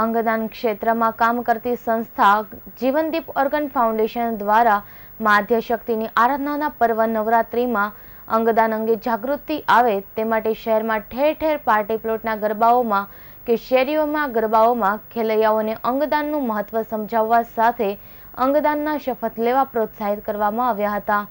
અંગદાન ક્ષેત્રમાં કામ કરતી સંસ્થા જીવનદીપ ઓર્ગન ફાઉન્ડેશન દ્વારા માધ્ય શક્તિની આરાધનાના પર્વ નવરાત્રિમાં અંગદાન અંગે જાગૃતિ આવે તે માટે શહેરમાં ઠેર ઠેર પાર્ટી પ્લોટના ગરબાઓમાં કે શેરીઓમાં ગરબાઓમાં ખેલૈયાઓને અંગદાનનું મહત્વ સમજાવવા સાથે અંગદાનના શપથ લેવા પ્રોત્સાહિત કરવામાં આવ્યા હતા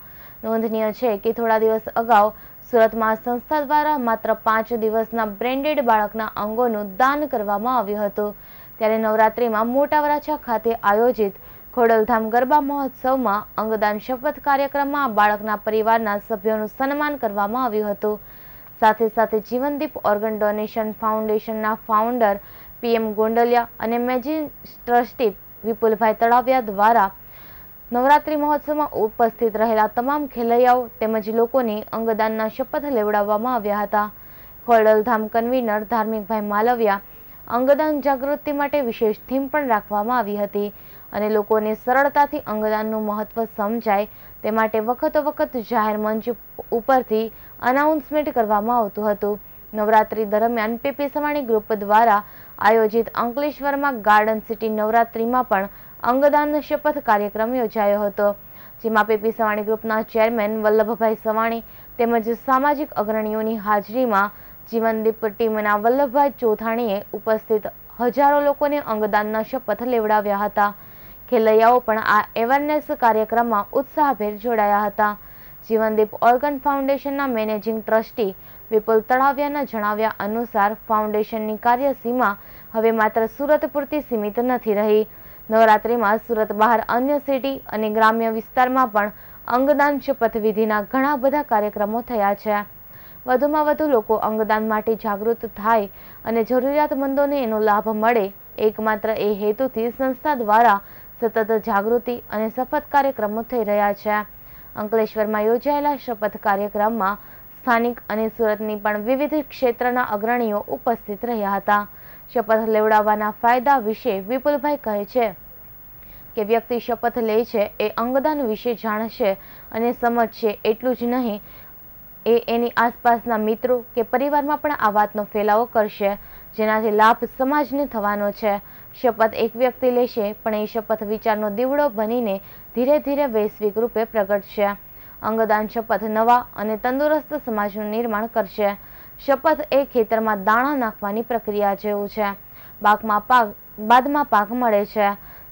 નોંધનીય છે કે થોડા દિવસ અગાઉ સુરતમાં સંસ્થા દ્વારા માત્ર પાંચ દિવસના બ્રેન્ડેડ બાળકના અંગોનું દાન કરવામાં આવ્યું હતું ત્યારે નવરાત્રિમાં મોટા વરાછા ખાતે આયોજિત ખોડલધામ ગરબા મહોત્સવમાં અંગદાન શપથ કાર્યક્રમમાં બાળકના પરિવારના સભ્યોનું સન્માન કરવામાં આવ્યું હતું સાથે સાથે જીવનદીપ ઓર્ગન ડોનેશન ફાઉન્ડેશનના ફાઉન્ડર પીએમ ગોંડલિયા અને મેજિસ્ટ્રસ્ટી વિપુલભાઈ તળાવિયા દ્વારા નવરાત્રી મહોત્સવમાં ઉપસ્થિત રહેલા તમામ ખેલૈયાઓ તેમજ લોકોને અંગદાનના શપથ લેવડાવવામાં આવ્યા હતા ખોડલધામ કન્વીનર ધાર્મિકભાઈ માલવિયા અંગદાન જાગૃતિ માટે વિશેષ થીમ પણ રાખવામાં આવી હતી અને લોકોને સરળતાથી અંગદાનનું મહત્વ સમજાય તે માટે વખતો વખત જાહેર મંચ ઉપરથી અનાઉન્સમેન્ટ કરવામાં આવતું હતું નવરાત્રી દરમિયાન પીપી સવાણી ગ્રુપ દ્વારા આયોજિત અંકલેશ્વરમાં ગાર્ડન સિટી નવરાત્રીમાં પણ અંગદાન શપથ કાર્યક્રમ યોજાયો હતો જેમાં પીપી સવાણી ગ્રુપના ચેરમેન વલ્લભભાઈ સવાણી તેમજ સામાજિક અગ્રણીઓની હાજરીમાં જીવનદીપ ટીમના વલ્લભભાઈ ચોથાણીએ ઉપસ્થિત હજારો લોકોને અંગદાનના શપથ લેવડાવ્યા હતા ખેલૈયાઓ પણ આ એવરનેસ કાર્યક્રમમાં ઉત્સાહભેર જોડાયા હતા જીવનદીપ ઓર્ગન ફાઉન્ડેશનના મેનેજિંગ ટ્રસ્ટી વિપુલ તળાવિયાના જણાવ્યા અનુસાર ફાઉન્ડેશનની કાર્યસીમા હવે માત્ર સુરત પૂરતી સીમિત નથી રહી નવરાત્રિમાં સુરત બહાર અન્ય સિટી અને ગ્રામ્ય વિસ્તારમાં પણ અંગદાન શપથ વિધિના ઘણા બધા કાર્યક્રમો થયા છે વધુમાં વધુ લોકો અંગદાન માટે જાગૃત થાય અને જરૂરિયાતમંદોને એનો લાભ મળે એકમાત્ર એ હેતુથી સંસ્થા દ્વારા સતત જાગૃતિ અને શપથ કાર્યક્રમો થઈ રહ્યા છે અંકલેશ્વરમાં યોજાયેલા શપથ કાર્યક્રમમાં સ્થાનિક અને સુરતની પણ વિવિધ ક્ષેત્રના અગ્રણીઓ ઉપસ્થિત રહ્યા હતા શપથ લેવડાવવાના ફાયદા વિશે વિપુલભાઈ કહે છે કે વ્યક્તિ શપથ લે છે એ અંગદાન વિશે જાણશે અને સમજશે એટલું જ નહીં એ એની આસપાસના મિત્રો કે પરિવારમાં પણ આ વાતનો ફેલાવો કરશે જેનાથી લાભ સમાજને થવાનો છે શપથ એક વ્યક્તિ લેશે પણ એ શપથ વિચારનો દીવડો બનીને ધીરે ધીરે વૈશ્વિક રૂપે પ્રગટશે અંગદાન શપથ નવા અને તંદુરસ્ત સમાજનું નિર્માણ કરશે શપથ એ ખેતરમાં દાણા નાખવાની પ્રક્રિયા જેવું છે પાકમાં પાક બાદમાં પાક મળે છે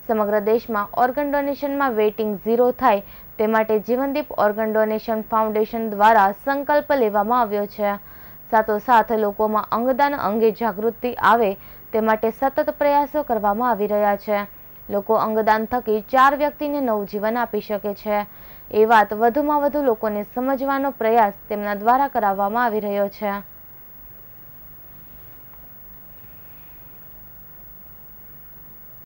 સમગ્ર દેશમાં ઓર્ગન ડોનેશનમાં વેઇટિંગ ઝીરો થાય તે માટે જીવનદીપ ઓર્ગન ડોનેશન ફાઉન્ડેશન દ્વારા સંકલ્પ લેવામાં આવ્યો છે સાથોસાથ લોકોમાં અંગદાન અંગે જાગૃતિ આવે તે માટે સતત પ્રયાસો કરવામાં આવી રહ્યા છે લોકો અંગદાન થકી ચાર વ્યક્તિને નવજીવન આપી શકે છે એ વાત વધુમાં વધુ લોકોને સમજવાનો પ્રયાસ તેમના દ્વારા કરાવવામાં આવી રહ્યો છે